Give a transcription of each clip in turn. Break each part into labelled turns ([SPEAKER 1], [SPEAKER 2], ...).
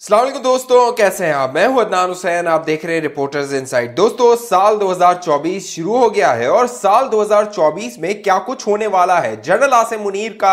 [SPEAKER 1] सलामकुम दोस्तों कैसे हैं आप मैं हूं अदनान हुसैन आप देख रहे हैं रिपोर्टर्स इनसाइड दोस्तों साल 2024 शुरू हो गया है और साल 2024 में क्या कुछ होने वाला है जनरल आसिम मुनीर का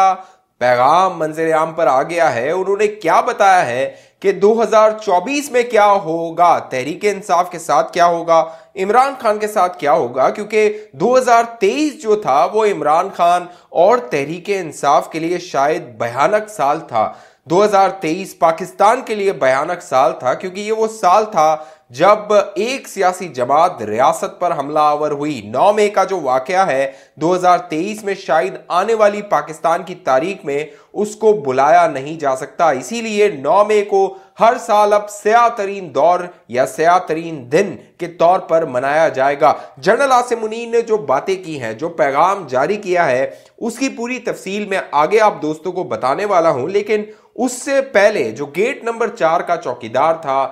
[SPEAKER 1] पैगाम मंजर आम पर आ गया है उन्होंने क्या बताया है कि 2024 में क्या होगा तहरीक इंसाफ के साथ क्या होगा इमरान खान के साथ क्या होगा क्योंकि 2023 जो था वो इमरान खान और तहरीक इंसाफ के लिए शायद भयानक साल था 2023 पाकिस्तान के लिए भयानक साल था क्योंकि ये वो साल था जब एक सियासी जमात रियासत पर हमला आवर हुई नौ मई का जो वाकया है 2023 में शायद आने वाली पाकिस्तान की तारीख में उसको बुलाया नहीं जा सकता इसीलिए नौ मई को हर साल अब सया तरीन दौर या सया तरीन दिन के तौर पर मनाया जाएगा जनरल आसिम मुनीर ने जो बातें की हैं जो पैगाम जारी किया है उसकी पूरी तफसील में आगे आप दोस्तों को बताने वाला हूं लेकिन उससे पहले जो गेट नंबर चार का चौकीदार था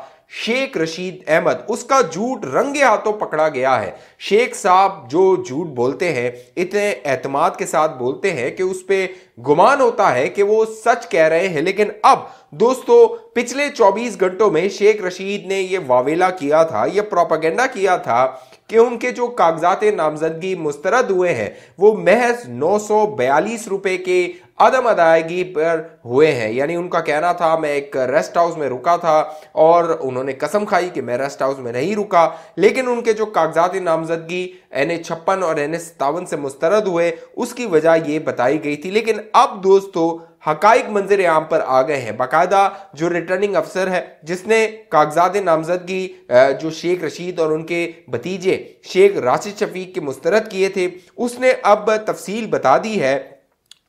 [SPEAKER 1] शेख रशीद अहमद उसका झूठ रंगे हाथों पकड़ा गया है शेख साहब जो झूठ बोलते हैं इतने एतमाद के साथ बोलते हैं कि उस पर गुमान होता है कि वो सच कह रहे हैं लेकिन अब दोस्तों पिछले 24 घंटों में शेख रशीद ने ये वावेला किया था ये प्रोपागेंडा किया था कि उनके जो कागजात नामजदगी मुस्तरद हुए हैं वो महज नौ रुपए के अदम अदायगी पर हुए हैं यानी उनका कहना था मैं एक रेस्ट हाउस में रुका था और उन्होंने कसम खाई कि मैं रेस्ट हाउस में नहीं रुका लेकिन उनके जो कागजात नामजदगी एन ए छप्पन और एन ए सतावन से मुस्तरद हुए उसकी वजह ये बताई गई थी लेकिन अब दोस्तों हकाइक मंजर आम पर आ गए हैं बाकायदा जो रिटर्निंग अफसर है जिसने कागजात नामजदगी जो शेख रशीद और उनके भतीजे शेख राशिद शफीक के मुस्तरद किए थे उसने अब तफसील बता दी है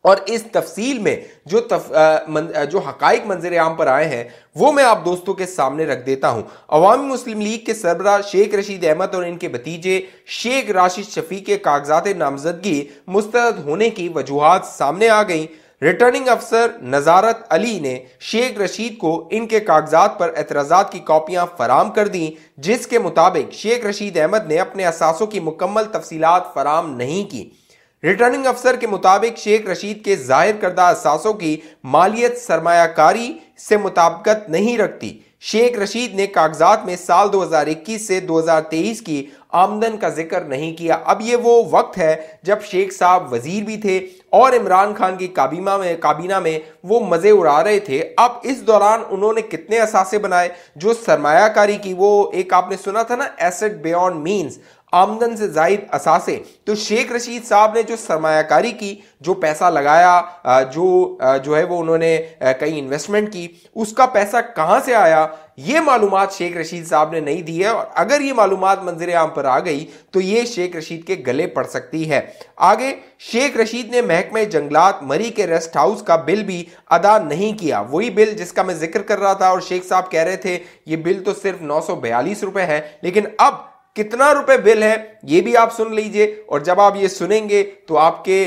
[SPEAKER 1] और इस तफसील में जो तफ, आ, मन, जो हकाइक मंजर आम पर आए हैं वो मैं आप दोस्तों के सामने रख देता हूं अवामी मुस्लिम लीग के सरबरा शेख रशीद अहमद और इनके भतीजे शेख राशिद शफी के कागजात नामजदगी मुस्तरद होने की वजूहत सामने आ गई रिटर्निंग अफसर नज़ारत अली ने शेख रशीद को इनके कागजात पर एतराज़ा की कॉपियां फराम कर दी जिसके मुताबिक शेख रशीद अहमद ने अपने असासों की मुकम्मल तफसीत फराम नहीं की रिटर्निंग अफसर के मुताबिक शेख रशीद के जाहिर करदा असासों की मालियत सरमाकारी से मुताबकत नहीं रखती शेख रशीद ने कागजात में साल 2021 से 2023 की आमदन का जिक्र नहीं किया अब ये वो वक्त है जब शेख साहब वजीर भी थे और इमरान खान की काबीमा में काबीना में वो मज़े उड़ा रहे थे अब इस दौरान उन्होंने कितने असासे बनाए जो सरमाकारी की वो एक आपने सुना था ना एसेट बियॉन्ड मीन्स आमदन से जायद असासे तो शेख रशीद साहब ने जो सरमाकारी की जो पैसा लगाया जो जो है वो उन्होंने कई इन्वेस्टमेंट की उसका पैसा कहाँ से आया ये मालूम शेख रशीद साहब ने नहीं दी है और अगर ये मालूम मंजर आम पर आ गई तो ये शेख रशीद के गले पड़ सकती है आगे शेख रशीद ने महकमे जंगलात मरी के रेस्ट हाउस का बिल भी अदा नहीं किया वही बिल जिसका मैं जिक्र कर रहा था और शेख साहब कह रहे थे ये बिल तो सिर्फ नौ सौ बयालीस रुपए है लेकिन अब कितना रुपए बिल है ये भी आप सुन लीजिए और जब आप ये सुनेंगे तो आपके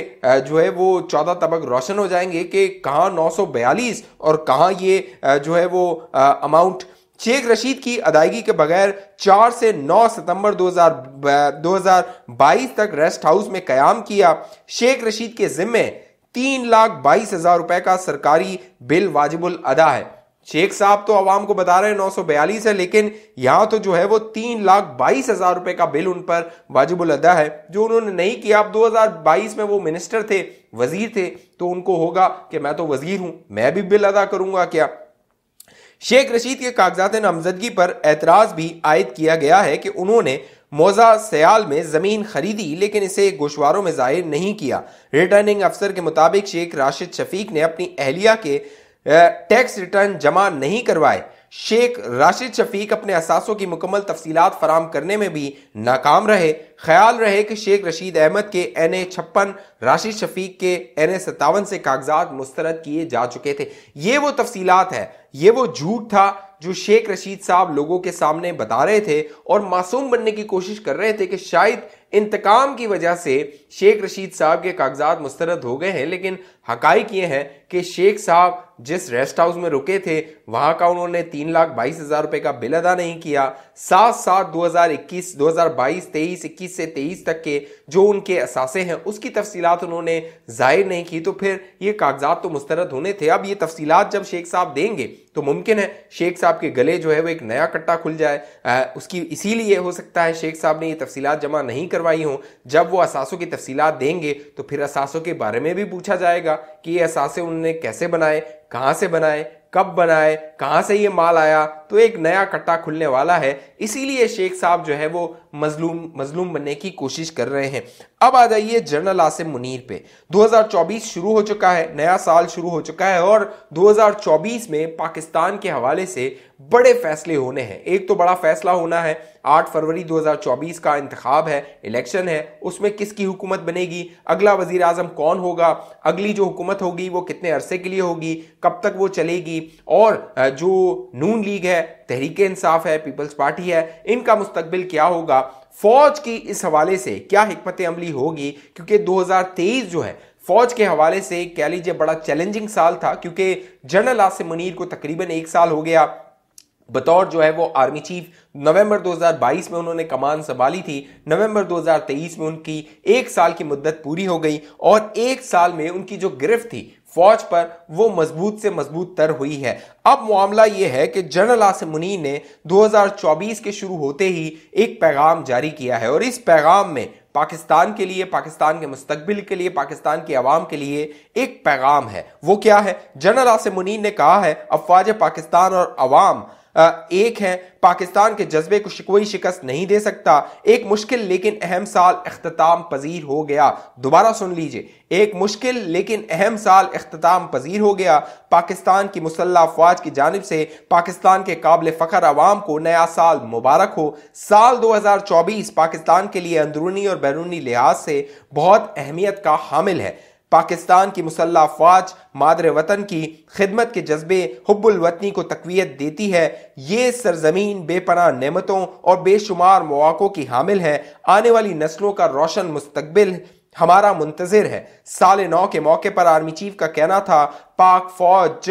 [SPEAKER 1] जो है वो चौदह तबक रोशन हो जाएंगे कि कहाँ बयालीस और कहाँ ये जो है वो अमाउंट चेक रशीद की अदायगी के बगैर 4 से 9 सितंबर हज़ार 2022 तक रेस्ट हाउस में कयाम किया शेख रशीद के जिम्मे तीन लाख बाईस हजार रुपए का सरकारी बिल वाजिबुल अदा है शेख साहब तो आवाम को बता रहे हैं नौ है लेकिन यहां तो जो है वो तीन लाख बाईस हजार रुपए का बिल उन पर वाजिबुल अदा है जो उन्होंने नहीं किया अब 2022 में वो मिनिस्टर थे वजीर थे तो उनको होगा कि मैं तो वजीर हूं मैं भी बिल अदा करूंगा क्या शेख रशीद के कागजात नामजदगी पर एतराज भी आयद किया गया है कि उन्होंने मोजा सयाल में ज़मीन खरीदी लेकिन इसे गोशवारों में जाहिर नहीं किया रिटर्निंग अफसर के मुताबिक शेख राशिद शफीक ने अपनी अहलिया के टैक्स रिटर्न जमा नहीं करवाए शेख राशिद शफीक अपने असासों की मुकम्मल तफसीत फराम करने में भी नाकाम रहे ख्याल रहे कि शेख रशीद अहमद के एन ए छप्पन राशिद शफीक के एन ए सत्तावन से कागजात मुस्तरद किए जा चुके थे ये वो तफसीलात है ये वो झूठ था जो शेख रशीद साहब लोगों के सामने बता रहे थे और मासूम बनने की कोशिश कर रहे थे कि शायद इंतकाम की वजह से शेख रशीद साहब के कागजात मुस्तरद हो गए हैं लेकिन हकाइक ये हैं कि शेख साहब जिस रेस्ट हाउस में रुके थे वहां का उन्होंने तीन लाख बाईस हजार रुपए का बिल अदा नहीं किया साथ साथ 2021 2022 23 21 से 23 तक के जो उनके असासे हैं उसकी तफसीत उन्होंने जाहिर नहीं की तो फिर ये कागजात तो मुस्तरद होने थे अब ये तफसीत जब शेख साहब देंगे तो मुमकिन है शेख साहब के गले जो है वो एक नया कट्टा खुल जाए आ, उसकी इसीलिए हो सकता है शेख साहब ने ये तफसीत जमा नहीं करवा कार्रवाई हो जब वो असासों की तफसीलात देंगे तो फिर असासों के बारे में भी पूछा जाएगा कि ये असासे उन्होंने कैसे बनाए कहाँ से बनाए कब बनाए कहाँ से ये माल आया तो एक नया कट्टा खुलने वाला है इसीलिए शेख साहब जो है वो मजलूम मजलूम बनने की कोशिश कर रहे हैं अब आ जाइए जनरल आसिम मुनीर पे 2024 शुरू हो चुका है नया साल शुरू हो चुका है और 2024 में पाकिस्तान के हवाले से बड़े फैसले होने हैं एक तो बड़ा फैसला होना है 8 फरवरी 2024 का इंतखब है इलेक्शन है उसमें किसकी हुकूमत बनेगी अगला वजीर आजम कौन होगा अगली जो हुकूमत होगी वो कितने अरसे के लिए होगी कब तक वो चलेगी और जो नून लीग है है तहरीक इंसाफ है पीपल्स पार्टी है इनका मुस्तबिल क्या होगा फौज की इस हवाले से क्या हमत अमली होगी क्योंकि 2023 जो है फौज के हवाले से कह लीजिए बड़ा चैलेंजिंग साल था क्योंकि जनरल आसिम मुनीर को तकरीबन एक साल हो गया बतौर जो है वो आर्मी चीफ नवंबर 2022 में उन्होंने कमान संभाली थी नवंबर 2023 में उनकी एक साल की मुद्दत पूरी हो गई और एक साल में उनकी जो गिरफ्त थी फौज पर वो मजबूत से मजबूत तर हुई है अब मामला यह है कि जनरल आसिम मुनि ने 2024 के शुरू होते ही एक पैगाम जारी किया है और इस पैगाम में पाकिस्तान के लिए पाकिस्तान के मुस्तबिल के लिए पाकिस्तान की आवाम के लिए एक पैगाम है वो क्या है जनरल आसिम मुनि ने कहा है अफवाज पाकिस्तान और अवाम एक हैं पाकिस्तान के जज्बे को कोई शिकस्त नहीं दे सकता एक मुश्किल लेकिन अहम साल अख्ताम पजीर हो गया दोबारा सुन लीजिए एक मुश्किल लेकिन अहम साल अख्ताम पजीर हो गया पाकिस्तान की मुसल्ह अफवाज की जानब से पाकिस्तान के काबिल फ़खर आवाम को नया साल मुबारक हो साल 2024 पाकिस्तान के लिए अंदरूनी और बैरूनी लिहाज से बहुत अहमियत का हामिल है पाकिस्तान की मुसल्ह अफवाज मादर वतन की खिदमत के जज्बे हब्बुलवतनी को तकवीत देती है ये सरजमीन बेपना नमतों और बेशुमार मौक़ों की हामिल है आने वाली नस्लों का रोशन मुस्तबिल हमारा मुंतजर है साल नौ के मौके पर आर्मी चीफ का कहना था पाक फौज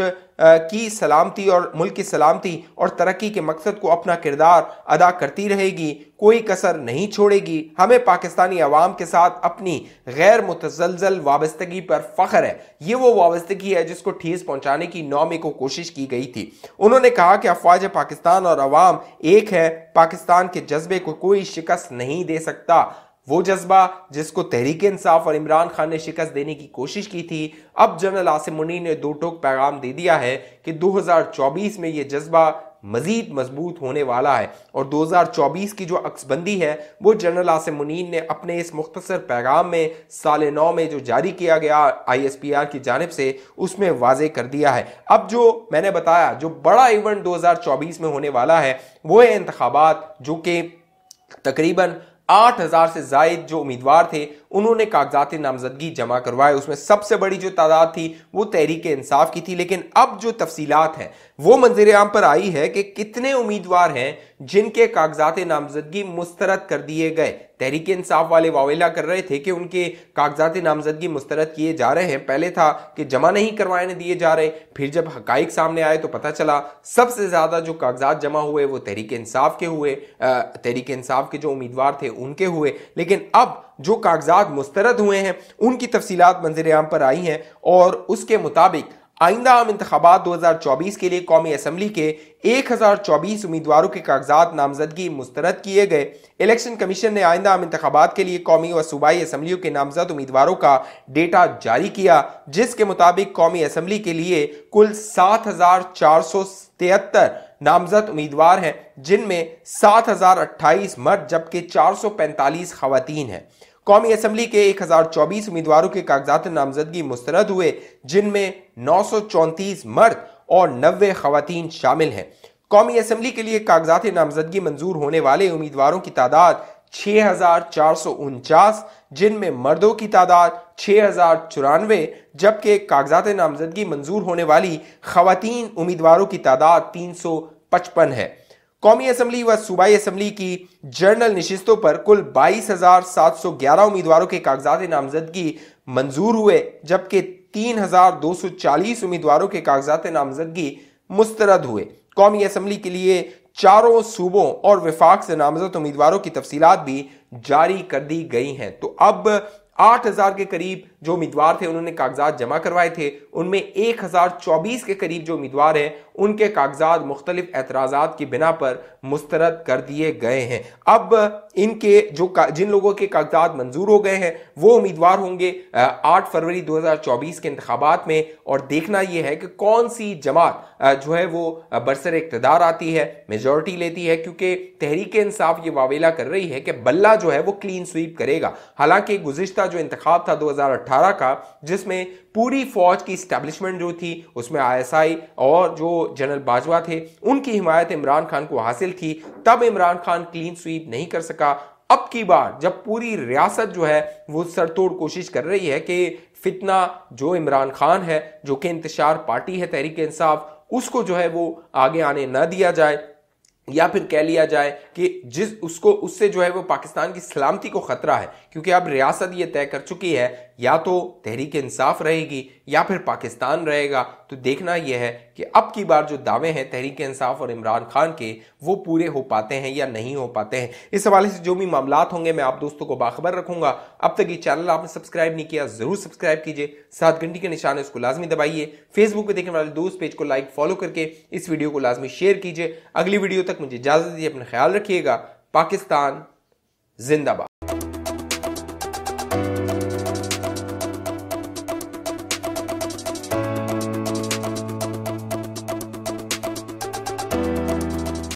[SPEAKER 1] की सलामती और मुल्क की सलामती और तरक्की के मकसद को अपना किरदार अदा करती रहेगी कोई कसर नहीं छोड़ेगी हमें पाकिस्तानी अवाम के साथ अपनी गैर मुतजलजल वाबस्तगी पर फख्र है ये वो वाबस्तगी है जिसको ठेस पहुंचाने की नौ को कोशिश की गई थी उन्होंने कहा कि अफवाज पाकिस्तान और अवाम एक है पाकिस्तान के जज्बे को कोई शिकस्त नहीं दे सकता वो जज्बा जिसको तहरीक इंसाफ और इमरान खान ने शिकस्त देने की कोशिश की थी अब जनरल आसिम मुनीर ने दो टोक पैगाम दे दिया है कि 2024 में ये जज्बा मजीद मजबूत होने वाला है और 2024 की जो अक्सबंदी है वो जनरल आसिम मुनीन ने अपने इस मुख्तसर पैगाम में साल नौ में जो जारी किया गया आई एस पी आर की जानब से उसमें वाजे कर दिया है अब जो मैंने बताया जो बड़ा इवेंट 2024 में होने वाला है वो है इंतबात जो कि तकरीबन आठ हज़ार से जायद जो उम्मीदवार थे उन्होंने कागजात नामजदगी जमा करवाए उसमें सबसे बड़ी जो तादाद थी वो तहरीक इंसाफ की थी लेकिन अब जो तफसीलात हैं वो मंजर आम पर आई है कि कितने उम्मीदवार हैं जिनके कागजात नामजदगी मुस्तरद कर दिए गए तहरीक इंसाफ वाले वावेला कर रहे थे कि उनके कागजात नामजदगी मुस्तरद किए जा रहे हैं पहले था कि जमा नहीं करवाने दिए जा रहे फिर जब हक सामने आए तो पता चला सबसे ज़्यादा जो कागजात जमा हुए वो तहरीक इंसाफ के हुए तहरीक इंसाफ के जो उम्मीदवार थे उनके हुए लेकिन अब जो कागजात मुस्तरद हुए हैं उनकी तफसीत मंजर आम पर आई हैं और उसके मुताबिक आइंदा आम इंतबात दो हज़ार चौबीस के लिए कौमी असम्बली के एक हज़ार चौबीस उम्मीदवारों के कागजात नामजदगी मुस्तरद किए गए इलेक्शन कमीशन ने आइंदा आम इंतबात के लिए कौमी व सूबाई असम्बलियों के नामजद उम्मीदवारों का डेटा जारी किया जिसके मुताबिक कौमी असम्बली के लिए कुल सात हज़ार चार सौ तिहत्तर नामजद उम्मीदवार हैं जिनमें 7028 मर्द जबकि 445 खवतान हैं कौमी असम्बली के 1024 उम्मीदवारों के कागजात नामजदगी मुस्रद हुए जिनमें नौ मर्द और नबे खवतान शामिल हैं कौमी असम्बली के लिए कागजात नामजदगी मंजूर होने वाले उम्मीदवारों की तादाद छः जिनमें मर्दों की तादाद छः जबकि कागजात नामजदगी मंजूर होने वाली खातन उम्मीदवारों की तादाद 355 है कौमी असम्बली व सूबाई असम्बली की जर्नल नशस्तों पर कुल बाईस हजार सात सौ ग्यारह उम्मीदवारों के कागजात नामजदगी मंजूर हुए जबकि तीन हजार दो सौ चालीस उम्मीदवारों के कागजात नामजदगी मुस्तरद हुए कौमी असम्बली के लिए चारों सूबों और विफाक से नामजद उम्मीदवारों की तफसीत भी जारी कर दी गई हैं तो अब 8000 के करीब जो उम्मीदवार थे उन्होंने कागजात जमा करवाए थे उनमें एक के करीब जो उम्मीदवार हैं उनके कागजात मुख्तलिफ एतराज़ा की बिना पर मुस्तरद कर दिए गए हैं अब इनके जो जिन लोगों के कागजात मंजूर हो गए हैं वो उम्मीदवार होंगे आठ फरवरी 2024 के इंतबात में और देखना यह है कि कौन सी जमात जो है वो बरसर इकतदार आती है मेजोरिटी लेती है क्योंकि तहरीक इंसाफ ये वावेला कर रही है कि बल्ला जो है वो क्लीन स्वीप करेगा हालांकि गुजशत जो इंतखब था दो हज़ार 2018 का जिसमें पूरी फौज की स्टैब्लिशमेंट जो थी उसमें आईएसआई और जो जनरल बाजवा थे उनकी हिमायत इमरान खान को हासिल थी तब इमरान खान क्लीन स्वीप नहीं कर सका अब की बार जब पूरी रियासत जो है वो सरतोड़ कोशिश कर रही है कि फितना जो इमरान खान है जो कि इंतजार पार्टी है तहरीक इंसाफ उसको जो है वो आगे आने ना दिया जाए या फिर कह लिया जाए कि जिस उसको उससे जो है वो पाकिस्तान की सलामती को ख़तरा है क्योंकि अब रियासत ये तय कर चुकी है या तो तहरीक इंसाफ रहेगी या फिर पाकिस्तान रहेगा तो देखना यह है कि अब की बार जो दावे हैं तहरीक इंसाफ और इमरान खान के वो पूरे हो पाते हैं या नहीं हो पाते हैं इस हवाले से जो भी मामला होंगे मैं आप दोस्तों को बाखबर रखूंगा अब तक ये चैनल आपने सब्सक्राइब नहीं किया जरूर सब्सक्राइब कीजिए सात घंटी के निशान उसको लाजमी दबाइए फेसबुक पर देखने वाले दोस्त पेज को लाइक फॉलो करके इस वीडियो को लाजमी शेयर कीजिए अगली वीडियो तक मुझे इजाजत दीजिए अपना ख्याल रखिएगा पाकिस्तान जिंदाबाद